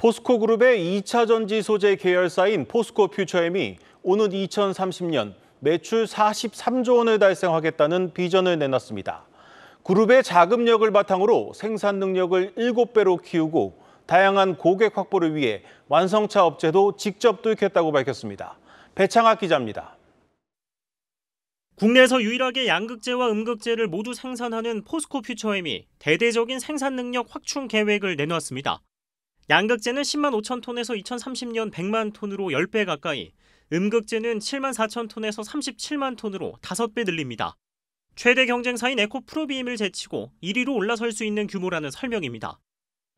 포스코그룹의 2차 전지 소재 계열사인 포스코 퓨처엠이 오는 2030년 매출 43조 원을 달성하겠다는 비전을 내놨습니다. 그룹의 자금력을 바탕으로 생산 능력을 7배로 키우고 다양한 고객 확보를 위해 완성차 업체도 직접 뚫겠다고 밝혔습니다. 배창학 기자입니다. 국내에서 유일하게 양극재와 음극재를 모두 생산하는 포스코 퓨처엠이 대대적인 생산 능력 확충 계획을 내놓았습니다. 양극재는 10만 5천 톤에서 2030년 100만 톤으로 10배 가까이, 음극재는 7만 4천 톤에서 37만 톤으로 5배 늘립니다. 최대 경쟁사인 에코프로비임을 제치고 1위로 올라설 수 있는 규모라는 설명입니다.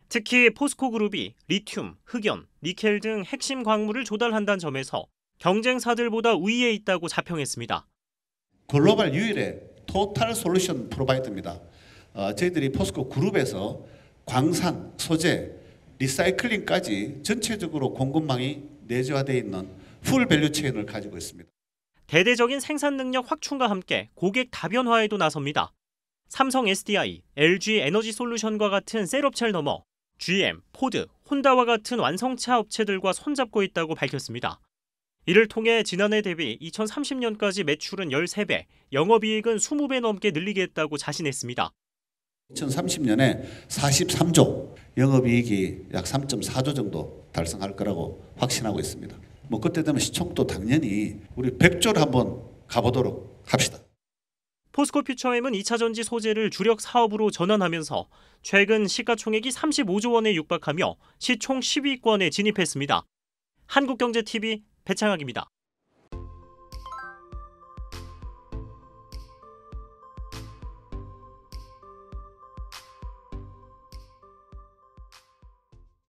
특히 포스코 그룹이 리튬, 흑연, 니켈 등 핵심 광물을 조달한다는 점에서 경쟁사들보다 우위에 있다고 자평했습니다. 글로벌 유일의 토탈 솔루션 프로바이더입니다. 어, 저희들이 포스코 그룹에서 광산, 소재, 리사이클링까지 전체적으로 공급망이 내재화되어 있는 풀 밸류 체인을 가지고 있습니다. 대대적인 생산 능력 확충과 함께 고객 다변화에도 나섭니다. 삼성 SDI, LG 에너지 솔루션과 같은 셀업체를 넘어 GM, 포드, 혼다와 같은 완성차 업체들과 손잡고 있다고 밝혔습니다. 이를 통해 지난해 대비 2030년까지 매출은 13배, 영업이익은 20배 넘게 늘리겠다고 자신했습니다. 2030년에 43조 영업이익이 약 3.4조 정도 달성할 거라고 확신하고 있습니다. 뭐 그때 되면 시총도 당연히 우리 100조를 한번 가보도록 합시다. 포스코 퓨처엠은 2차 전지 소재를 주력 사업으로 전환하면서 최근 시가총액이 35조 원에 육박하며 시총 10위권에 진입했습니다. 한국경제TV 배창학입니다.